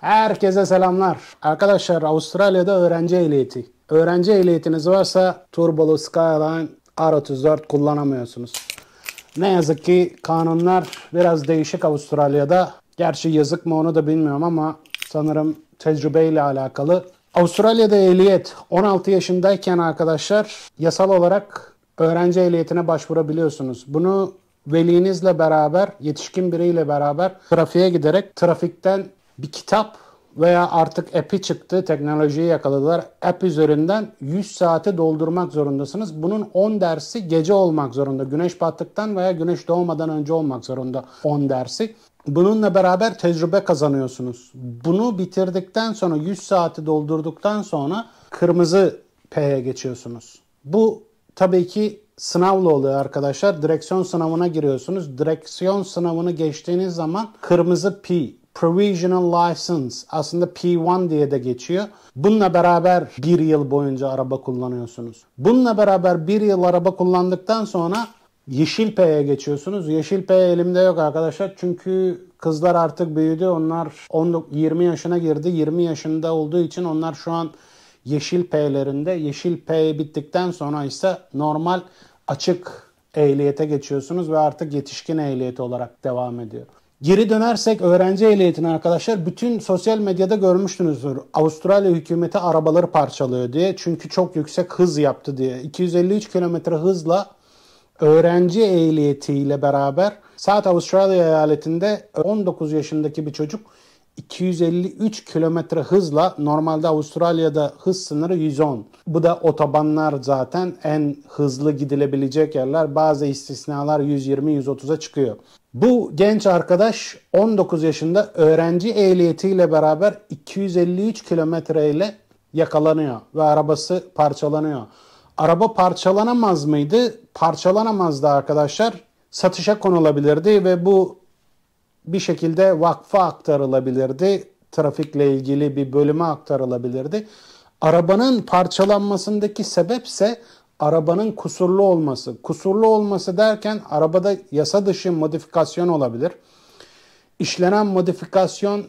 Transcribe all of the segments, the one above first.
Herkese selamlar. Arkadaşlar Avustralya'da öğrenci ehliyeti. Öğrenci ehliyetiniz varsa turbolu Skyline R34 kullanamıyorsunuz. Ne yazık ki kanunlar biraz değişik Avustralya'da. Gerçi yazık mı onu da bilmiyorum ama sanırım tecrübeyle alakalı Avustralya'da ehliyet 16 yaşındayken arkadaşlar yasal olarak öğrenci ehliyetine başvurabiliyorsunuz. Bunu velinizle beraber, yetişkin biriyle beraber trafiğe giderek trafikten bir kitap veya artık app'i çıktı, teknolojiyi yakaladılar. App üzerinden 100 saati doldurmak zorundasınız. Bunun 10 dersi gece olmak zorunda. Güneş battıktan veya güneş doğmadan önce olmak zorunda 10 dersi. Bununla beraber tecrübe kazanıyorsunuz. Bunu bitirdikten sonra 100 saati doldurduktan sonra kırmızı P'ye geçiyorsunuz. Bu tabii ki sınavla oluyor arkadaşlar. Direksiyon sınavına giriyorsunuz. Direksiyon sınavını geçtiğiniz zaman kırmızı P Provisional License aslında P1 diye de geçiyor. Bununla beraber bir yıl boyunca araba kullanıyorsunuz. Bununla beraber bir yıl araba kullandıktan sonra Yeşil Yeşilpe'ye geçiyorsunuz. Yeşil P elimde yok arkadaşlar. Çünkü kızlar artık büyüdü. Onlar 10, 20 yaşına girdi. 20 yaşında olduğu için onlar şu an Yeşil P'lerinde. Yeşil P bittikten sonra ise normal açık ehliyete geçiyorsunuz ve artık yetişkin ehliyeti olarak devam ediyor. Geri dönersek öğrenci ehliyetini arkadaşlar bütün sosyal medyada görmüştünüzdür. Avustralya hükümeti arabaları parçalıyor diye. Çünkü çok yüksek hız yaptı diye. 253 km hızla öğrenci ehliyetiyle beraber South Australia eyaletinde 19 yaşındaki bir çocuk 253 kilometre hızla normalde Avustralya'da hız sınırı 110. Bu da otobanlar zaten en hızlı gidilebilecek yerler. Bazı istisnalar 120-130'a çıkıyor. Bu genç arkadaş 19 yaşında öğrenci ehliyetiyle beraber 253 kilometre ile yakalanıyor ve arabası parçalanıyor. Araba parçalanamaz mıydı? Parçalanamazdı arkadaşlar. Satışa konulabilirdi ve bu bir şekilde vakfa aktarılabilirdi. Trafikle ilgili bir bölüme aktarılabilirdi. Arabanın parçalanmasındaki sebepse arabanın kusurlu olması. Kusurlu olması derken arabada yasa dışı modifikasyon olabilir. İşlenen modifikasyon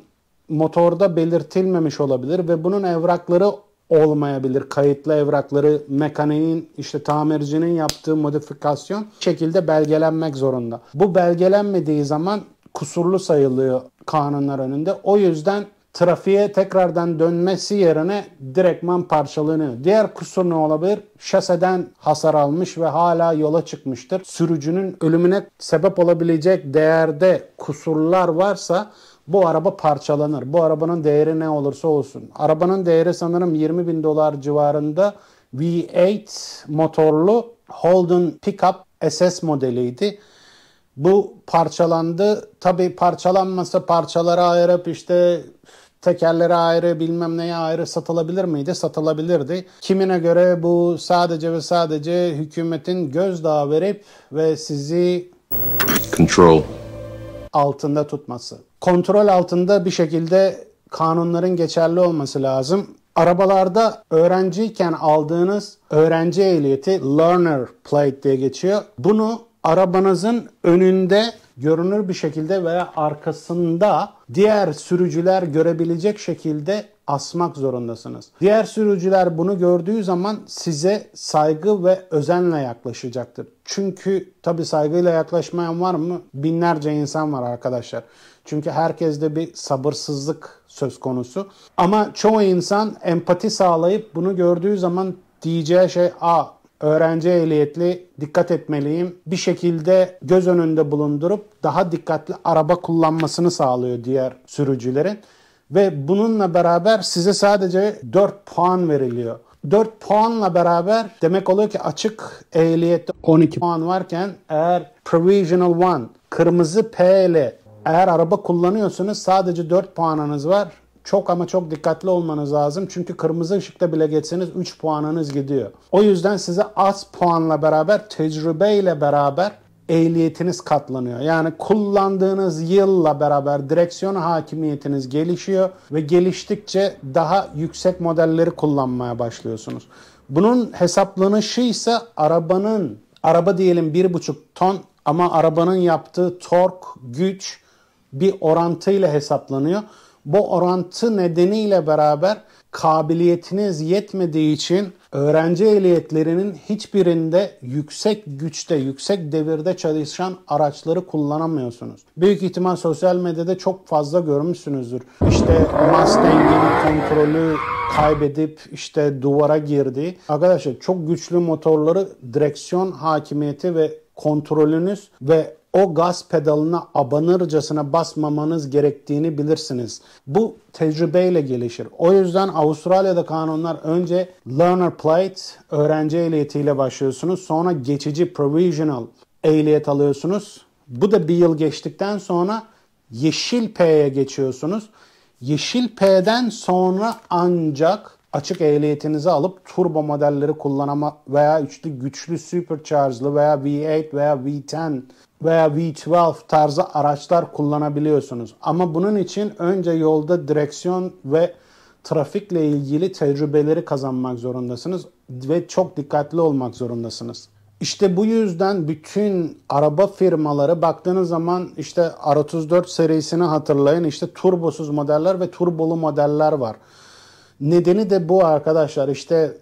motorda belirtilmemiş olabilir ve bunun evrakları olmayabilir. Kayıtlı evrakları mekaniğin işte tamircinin yaptığı modifikasyon şekilde belgelenmek zorunda. Bu belgelenmediği zaman kusurlu sayılıyor kanunlar önünde. O yüzden trafiğe tekrardan dönmesi yerine direktman parçalanıyor. Diğer kusur ne olabilir? Şaseden hasar almış ve hala yola çıkmıştır. Sürücünün ölümüne sebep olabilecek değerde kusurlar varsa bu araba parçalanır. Bu arabanın değeri ne olursa olsun. Arabanın değeri sanırım 20 bin dolar civarında V8 motorlu Holden Pickup SS modeliydi. Bu parçalandı. Tabii parçalanmasa parçalara ayırıp işte tekerlere ayrı bilmem neye ayrı satılabilir miydi? Satılabilirdi. Kimine göre bu sadece ve sadece hükümetin gözdağı verip ve sizi control altında tutması. Kontrol altında bir şekilde kanunların geçerli olması lazım. Arabalarda öğrenciyken aldığınız öğrenci ehliyeti learner plate diye geçiyor. Bunu arabanızın önünde görünür bir şekilde veya arkasında diğer sürücüler görebilecek şekilde asmak zorundasınız. Diğer sürücüler bunu gördüğü zaman size saygı ve özenle yaklaşacaktır. Çünkü tabi saygıyla yaklaşmayan var mı? Binlerce insan var arkadaşlar. Çünkü herkeste bir sabırsızlık söz konusu. Ama çoğu insan empati sağlayıp bunu gördüğü zaman diyeceği şey a öğrenci ehliyetli dikkat etmeliyim. Bir şekilde göz önünde bulundurup daha dikkatli araba kullanmasını sağlıyor diğer sürücülerin. Ve bununla beraber size sadece 4 puan veriliyor. 4 puanla beraber demek oluyor ki açık ehliyette 12 puan varken eğer provisional one kırmızı P ile eğer araba kullanıyorsunuz sadece 4 puanınız var çok ama çok dikkatli olmanız lazım. Çünkü kırmızı ışıkta bile geçseniz 3 puanınız gidiyor. O yüzden size az puanla beraber, tecrübeyle beraber ehliyetiniz katlanıyor. Yani kullandığınız yılla beraber direksiyon hakimiyetiniz gelişiyor ve geliştikçe daha yüksek modelleri kullanmaya başlıyorsunuz. Bunun hesaplanışı ise arabanın, araba diyelim 1,5 ton ama arabanın yaptığı tork, güç bir orantıyla hesaplanıyor. Bu orantı nedeniyle beraber kabiliyetiniz yetmediği için öğrenci ehliyetlerinin hiçbirinde yüksek güçte, yüksek devirde çalışan araçları kullanamıyorsunuz. Büyük ihtimal sosyal medyada çok fazla görmüşsünüzdür. İşte Mustang'in kontrolü kaybedip işte duvara girdi. Arkadaşlar çok güçlü motorları direksiyon hakimiyeti ve kontrolünüz ve o gaz pedalına abanırcasına basmamanız gerektiğini bilirsiniz. Bu tecrübeyle gelişir. O yüzden Avustralya'da kanunlar önce learner plate öğrenci ehliyetiyle başlıyorsunuz. Sonra geçici provisional ehliyet alıyorsunuz. Bu da bir yıl geçtikten sonra yeşil P'ye geçiyorsunuz. Yeşil P'den sonra ancak açık ehliyetinizi alıp turbo modelleri kullanama veya işte güçlü supercharge'lı veya V8 veya V10 veya V12 tarzı araçlar kullanabiliyorsunuz. Ama bunun için önce yolda direksiyon ve trafikle ilgili tecrübeleri kazanmak zorundasınız ve çok dikkatli olmak zorundasınız. İşte bu yüzden bütün araba firmaları baktığınız zaman işte R34 serisini hatırlayın. İşte turbosuz modeller ve turbolu modeller var. Nedeni de bu arkadaşlar işte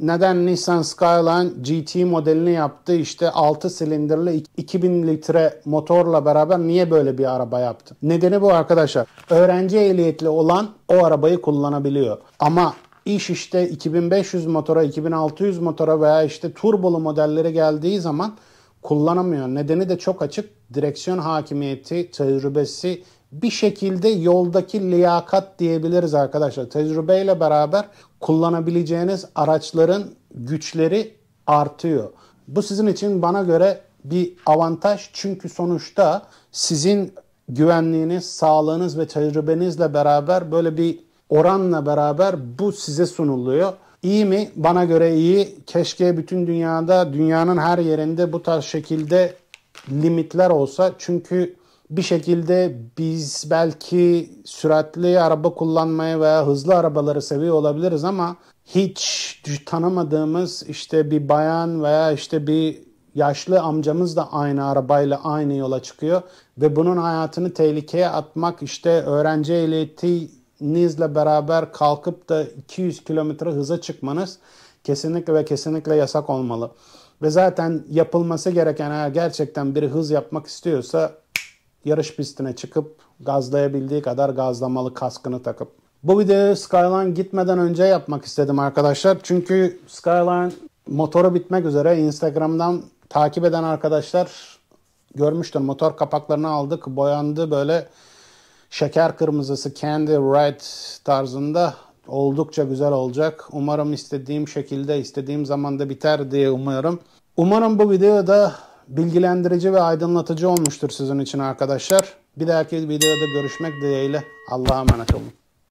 neden Nissan Skyline GT modelini yaptı işte 6 silindirli 2000 litre motorla beraber niye böyle bir araba yaptı? Nedeni bu arkadaşlar. Öğrenci ehliyetli olan o arabayı kullanabiliyor. Ama iş işte 2500 motora, 2600 motora veya işte turbolu modelleri geldiği zaman kullanamıyor. Nedeni de çok açık. Direksiyon hakimiyeti, tecrübesi bir şekilde yoldaki liyakat diyebiliriz arkadaşlar. Tecrübeyle beraber kullanabileceğiniz araçların güçleri artıyor. Bu sizin için bana göre bir avantaj çünkü sonuçta sizin güvenliğiniz, sağlığınız ve tecrübenizle beraber böyle bir oranla beraber bu size sunuluyor. İyi mi? Bana göre iyi. Keşke bütün dünyada, dünyanın her yerinde bu tarz şekilde limitler olsa. Çünkü bir şekilde biz belki süratli araba kullanmaya veya hızlı arabaları seviyor olabiliriz ama hiç tanımadığımız işte bir bayan veya işte bir yaşlı amcamız da aynı arabayla aynı yola çıkıyor ve bunun hayatını tehlikeye atmak işte öğrenci ehliyetinizle beraber kalkıp da 200 kilometre hıza çıkmanız kesinlikle ve kesinlikle yasak olmalı. Ve zaten yapılması gereken eğer gerçekten bir hız yapmak istiyorsa yarış pistine çıkıp gazlayabildiği kadar gazlamalı kaskını takıp. Bu videoyu Skyline gitmeden önce yapmak istedim arkadaşlar. Çünkü Skyline motoru bitmek üzere Instagram'dan takip eden arkadaşlar görmüştüm. Motor kapaklarını aldık. Boyandı böyle şeker kırmızısı candy red tarzında oldukça güzel olacak. Umarım istediğim şekilde istediğim zamanda biter diye umuyorum. Umarım bu videoda bilgilendirici ve aydınlatıcı olmuştur sizin için arkadaşlar. Bir dahaki videoda görüşmek dileğiyle. Allah'a emanet olun.